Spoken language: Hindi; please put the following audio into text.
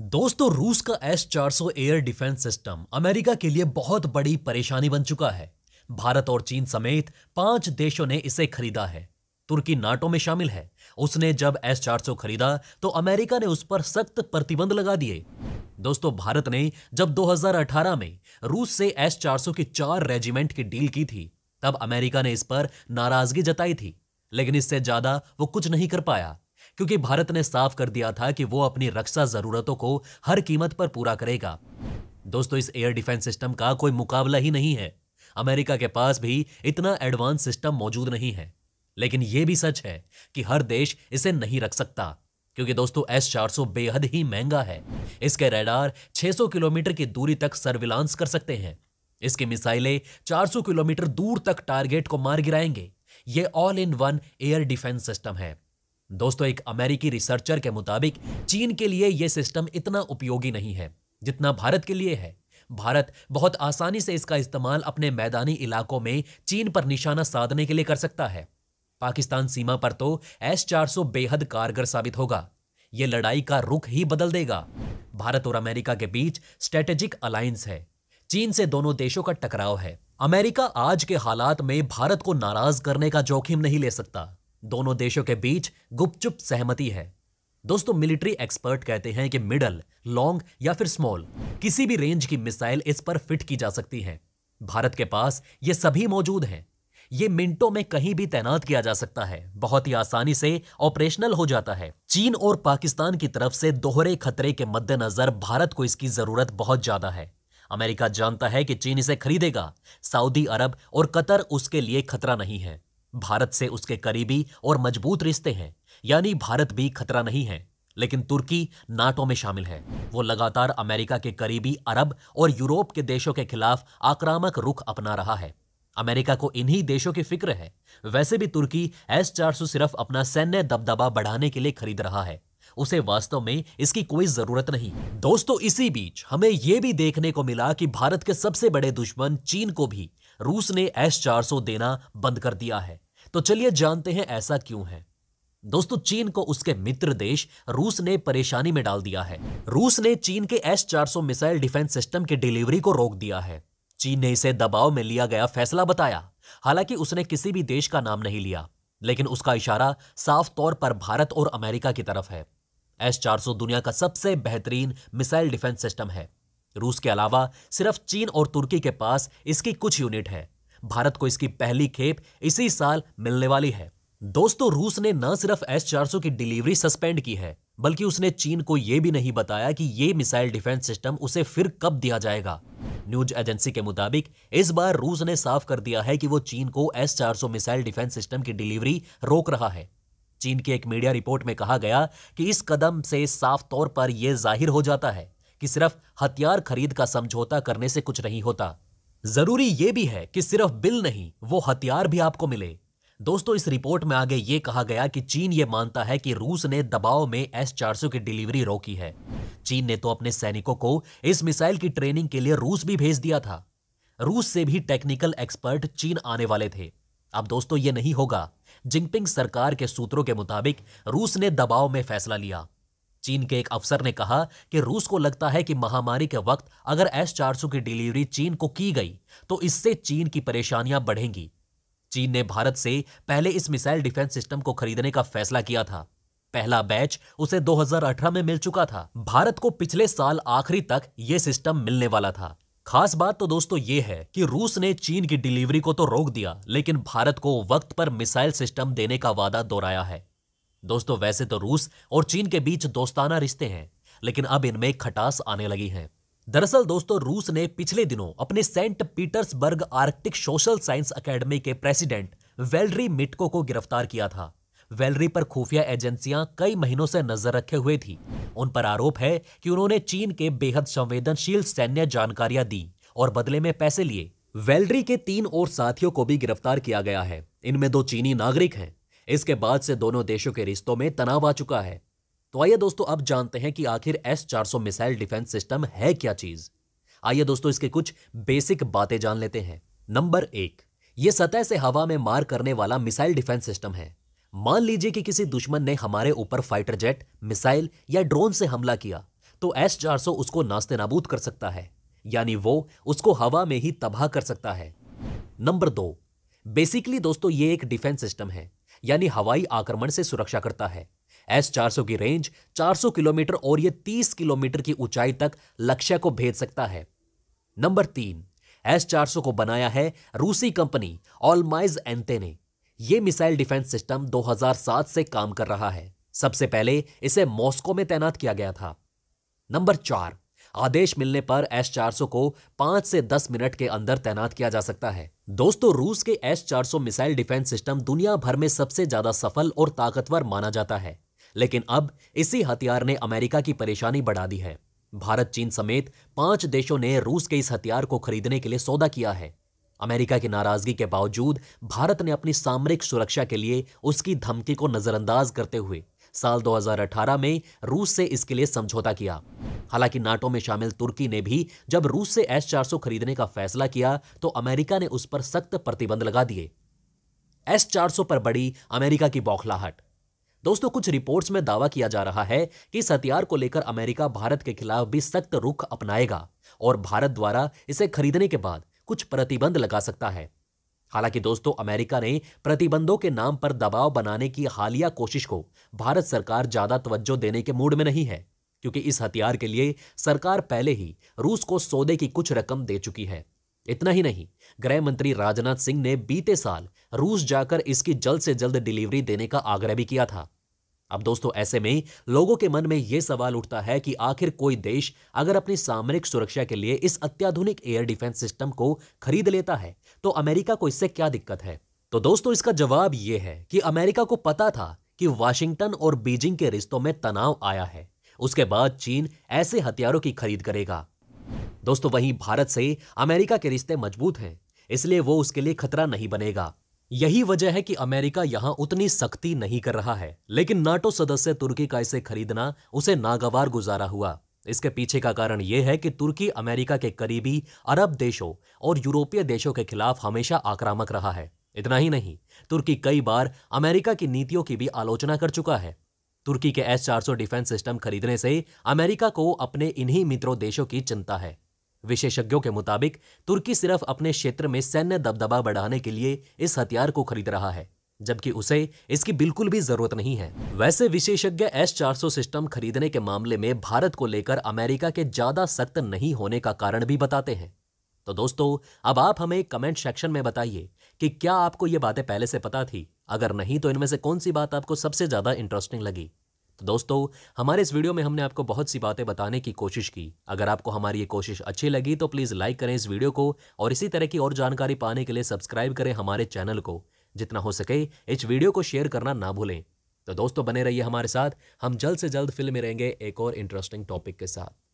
दोस्तों रूस का S 400 air defence system America के लिए बहुत बड़ी परेशानी बन चुका है भारत और चीन समेत पांच देशों ने इसे खरीदा है तुर्की नाटो में शामिल है उसने जब एस 400 खरीदा तो अमेरिका ने उस पर सख्त प्रतिबंध लगा दिए दोस्तों भारत ने जब 2018 में रूस से एस 400 की चार रेजिमेंट की डील की थी तब अमेरिका ने इस पर नाराजगी जताई थी लेकिन इससे ज्यादा वो कुछ नहीं कर पाया क्योंकि भारत ने साफ कर दिया था कि वो अपनी रक्षा जरूरतों को हर कीमत पर पूरा करेगा दोस्तों इस एयर डिफेंस सिस्टम का कोई मुकाबला ही नहीं है अमेरिका के पास भी इतना एडवांस सिस्टम मौजूद नहीं है लेकिन यह भी सच है कि हर देश इसे नहीं रख सकता क्योंकि दोस्तों एस चार बेहद ही महंगा है इसके रेडार 600 किलोमीटर की दूरी तक सर्विलांस कर सकते हैं इसकी मिसाइलें 400 किलोमीटर दूर तक टारगेट को मार गिराएंगे ये all in one air defence system है दोस्तों एक अमेरिकी रिसर्चर के मुताबिक चीन के लिए यह सिस्टम इतना उपयोगी नहीं है जितना भारत के लिए है भारत बहुत आसानी से इसका इस्तेमाल अपने मैदानी इलाकों में चीन पर निशाना साधने के लिए कर सकता है पाकिस्तान सीमा पर तो एस चार बेहद कारगर साबित होगा यह लड़ाई का रुख ही बदल देगा भारत और अमेरिका के बीच स्ट्रेटेजिक अलायंस है चीन से दोनों देशों का टकराव है अमेरिका आज के हालात में भारत को नाराज करने का जोखिम नहीं ले सकता दोनों देशों के बीच गुपचुप सहमति है दोस्तों मिलिट्री एक्सपर्ट कहते हैं कि मिडल लॉन्ग या फिर स्मॉल किसी भी रेंज की मिसाइल इस पर फिट की जा सकती है भारत के पास ये सभी मौजूद हैं ये मिनटों में कहीं भी तैनात किया जा सकता है बहुत ही आसानी से ऑपरेशनल हो जाता है चीन और पाकिस्तान की तरफ से दोहरे खतरे के मद्देनजर भारत को इसकी जरूरत बहुत ज्यादा है अमेरिका जानता है कि चीन इसे खरीदेगा सऊदी अरब और कतर उसके लिए खतरा नहीं है भारत से उसके करीबी और मजबूत रिश्ते हैं यानी भारत भी खतरा नहीं है लेकिन तुर्की नाटो में शामिल है वो लगातार अमेरिका के करीबी अरब और यूरोप के देशों के खिलाफ आक्रामक रुख अपना रहा है अमेरिका को इन्हीं देशों की फिक्र है वैसे भी तुर्की एस चार सिर्फ अपना सैन्य दबदबा बढ़ाने के लिए खरीद रहा है उसे वास्तव में इसकी कोई जरूरत नहीं दोस्तों इसी बीच हमें यह भी देखने को मिला कि भारत के सबसे बड़े दुश्मन चीन को भी रूस ने एस चार देना बंद कर दिया है तो चलिए जानते हैं ऐसा क्यों है दोस्तों चीन को उसके मित्र देश रूस ने परेशानी में डाल दिया है रूस ने चीन के एस चार मिसाइल डिफेंस सिस्टम की डिलीवरी को रोक दिया है चीन ने इसे दबाव में लिया गया फैसला बताया हालांकि उसने किसी भी देश का नाम नहीं लिया लेकिन उसका इशारा साफ तौर पर भारत और अमेरिका की तरफ है एस चार दुनिया का सबसे बेहतरीन मिसाइल डिफेंस सिस्टम है रूस के अलावा सिर्फ चीन और तुर्की के पास इसकी कुछ यूनिट है भारत को इसकी पहली खेप इसी साल मिलने वाली है दोस्तों रूस ने न सिर्फ एस चार की डिलीवरी सस्पेंड की है बल्कि उसने चीन को यह भी नहीं बताया कि यह मिसाइल डिफेंस सिस्टम उसे फिर कब दिया जाएगा न्यूज एजेंसी के मुताबिक इस बार रूस ने साफ कर दिया है कि वो चीन को एस चार मिसाइल डिफेंस सिस्टम की डिलीवरी रोक रहा है चीन की एक मीडिया रिपोर्ट में कहा गया कि इस कदम से साफ तौर पर यह जाहिर हो जाता है कि सिर्फ हथियार खरीद का समझौता करने से कुछ नहीं होता जरूरी यह भी है कि सिर्फ बिल नहीं वो हथियार भी आपको मिले दोस्तों इस रिपोर्ट में आगे ये कहा गया कि चीन ये मानता है कि रूस ने दबाव में एस चार की डिलीवरी रोकी है चीन ने तो अपने सैनिकों को इस मिसाइल की ट्रेनिंग के लिए रूस भी भेज दिया था रूस से भी टेक्निकल एक्सपर्ट चीन आने वाले थे अब दोस्तों ये नहीं होगा जिनपिंग सरकार के सूत्रों के मुताबिक रूस ने दबाव में फैसला लिया चीन के एक अफसर ने कहा कि रूस को लगता है कि महामारी के वक्त अगर एस चार की डिलीवरी चीन को की गई तो इससे चीन की परेशानियां बढ़ेंगी चीन ने भारत से पहले इस मिसाइल डिफेंस सिस्टम को खरीदने का फैसला किया था पहला बैच उसे 2018 में मिल चुका था भारत को पिछले साल आखिरी तक यह सिस्टम मिलने वाला था खास बात तो दोस्तों ये है कि रूस ने चीन की डिलीवरी को तो रोक दिया लेकिन भारत को वक्त पर मिसाइल सिस्टम देने का वादा दोहराया है दोस्तों वैसे तो रूस और चीन के बीच दोस्ताना रिश्ते हैं लेकिन अब इनमें खटास आने लगी है दरअसल दोस्तों रूस ने पिछले दिनों अपने Saint Petersburg Arctic social science academy के प्रेसिडेंट वेलरी मिटको को गिरफ्तार किया था वेलरी पर खुफिया एजेंसियां कई महीनों से नजर रखे हुए थी उन पर आरोप है कि उन्होंने चीन के बेहद संवेदनशील सैन्य जानकारियां दी और बदले में पैसे लिए वेलरी के तीन और साथियों को भी गिरफ्तार किया गया है इनमें दो चीनी नागरिक हैं इसके बाद से दोनों देशों के रिश्तों में तनाव आ चुका है तो आइए दोस्तों अब जानते हैं कि आखिर एस चार मिसाइल डिफेंस सिस्टम है क्या चीज आइए दोस्तों इसके कुछ बेसिक बातें जान लेते हैं नंबर एक ये सतह से हवा में मार करने वाला मिसाइल डिफेंस सिस्टम है मान लीजिए कि किसी दुश्मन ने हमारे ऊपर फाइटर जेट मिसाइल या ड्रोन से हमला किया तो एस चार उसको नाश्ते नाबूद कर सकता है यानी वो उसको हवा में ही तबाह कर सकता है नंबर दो बेसिकली दोस्तों ये एक डिफेंस सिस्टम है यानी हवाई आक्रमण से सुरक्षा करता है एस चार की रेंज 400 किलोमीटर और यह 30 किलोमीटर की ऊंचाई तक लक्ष्य को भेज सकता है नंबर तीन एस चार को बनाया है रूसी कंपनी ऑलमाइज एंते ने यह मिसाइल डिफेंस सिस्टम 2007 से काम कर रहा है सबसे पहले इसे मॉस्को में तैनात किया गया था नंबर चार आदेश मिलने पर एस चार को 5 से 10 मिनट के अंदर तैनात किया जा सकता है दोस्तों रूस के एस चार मिसाइल डिफेंस सिस्टम दुनिया भर में सबसे ज्यादा सफल और ताकतवर माना जाता है लेकिन अब इसी हथियार ने अमेरिका की परेशानी बढ़ा दी है भारत चीन समेत पांच देशों ने रूस के इस हथियार को खरीदने के लिए सौदा किया है अमेरिका की नाराजगी के बावजूद भारत ने अपनी सामरिक सुरक्षा के लिए उसकी धमकी को नजरअंदाज करते हुए साल 2018 में रूस से इसके लिए समझौता किया हालांकि नाटो में शामिल तुर्की ने भी जब रूस से एस चार खरीदने का फैसला किया तो अमेरिका ने उस पर सख्त प्रतिबंध लगा दिए एस चार पर बड़ी अमेरिका की बौखलाहट दोस्तों कुछ रिपोर्ट्स में दावा किया जा रहा है कि इस हथियार को लेकर अमेरिका भारत के खिलाफ भी सख्त रुख अपनाएगा और भारत द्वारा इसे खरीदने के बाद कुछ प्रतिबंध लगा सकता है हालांकि दोस्तों अमेरिका ने प्रतिबंधों के नाम पर दबाव बनाने की हालिया कोशिश को भारत सरकार ज्यादा तवज्जो देने के मूड में नहीं है क्योंकि इस हथियार के लिए सरकार पहले ही रूस को सौदे की कुछ रकम दे चुकी है इतना ही नहीं गृह मंत्री राजनाथ सिंह ने बीते साल रूस जाकर इसकी जल्द से जल्द डिलीवरी देने का आग्रह भी किया था अब दोस्तों ऐसे में लोगों के मन में यह सवाल उठता है कि आखिर कोई देश अगर अपनी सामरिक सुरक्षा के लिए इस अत्याधुनिक एयर डिफेंस सिस्टम को खरीद लेता है तो अमेरिका को इससे क्या दिक्कत है तो दोस्तों इसका जवाब यह है कि अमेरिका को पता था कि वाशिंगटन और बीजिंग के रिश्तों में तनाव आया है उसके बाद चीन ऐसे हथियारों की खरीद करेगा दोस्तों वहीं भारत से अमेरिका के रिश्ते मजबूत हैं इसलिए वो उसके लिए खतरा नहीं बनेगा यही वजह है कि अमेरिका यहां उतनी सख्ती नहीं कर रहा है लेकिन नाटो सदस्य तुर्की का इसे खरीदना उसे नागवार गुजारा हुआ इसके पीछे का कारण यह है कि तुर्की अमेरिका के करीबी अरब देशों और यूरोपीय देशों के खिलाफ हमेशा आक्रामक रहा है इतना ही नहीं तुर्की कई बार अमेरिका की नीतियों की भी आलोचना कर चुका है तुर्की के एस चार डिफेंस सिस्टम खरीदने से अमेरिका को अपने इन्हीं मित्रों देशों की चिंता है विशेषज्ञों के मुताबिक तुर्की सिर्फ अपने क्षेत्र में सैन्य दबदबा बढ़ाने के लिए इस हथियार को खरीद रहा है जबकि उसे इसकी बिल्कुल भी जरूरत नहीं है वैसे विशेषज्ञ एस चार सिस्टम खरीदने के मामले में भारत को लेकर अमेरिका के ज्यादा सख्त नहीं होने का कारण भी बताते हैं तो दोस्तों अब आप हमें कमेंट सेक्शन में बताइए कि क्या आपको ये बातें पहले से पता थी अगर नहीं तो इनमें से कौन सी बात आपको सबसे ज्यादा इंटरेस्टिंग लगी दोस्तों हमारे इस वीडियो में हमने आपको बहुत सी बातें बताने की कोशिश की अगर आपको हमारी ये कोशिश अच्छी लगी तो प्लीज़ लाइक करें इस वीडियो को और इसी तरह की और जानकारी पाने के लिए सब्सक्राइब करें हमारे चैनल को जितना हो सके इस वीडियो को शेयर करना ना भूलें तो दोस्तों बने रहिए हमारे साथ हम जल्द से जल्द फिल्म में रहेंगे एक और इंटरेस्टिंग टॉपिक के साथ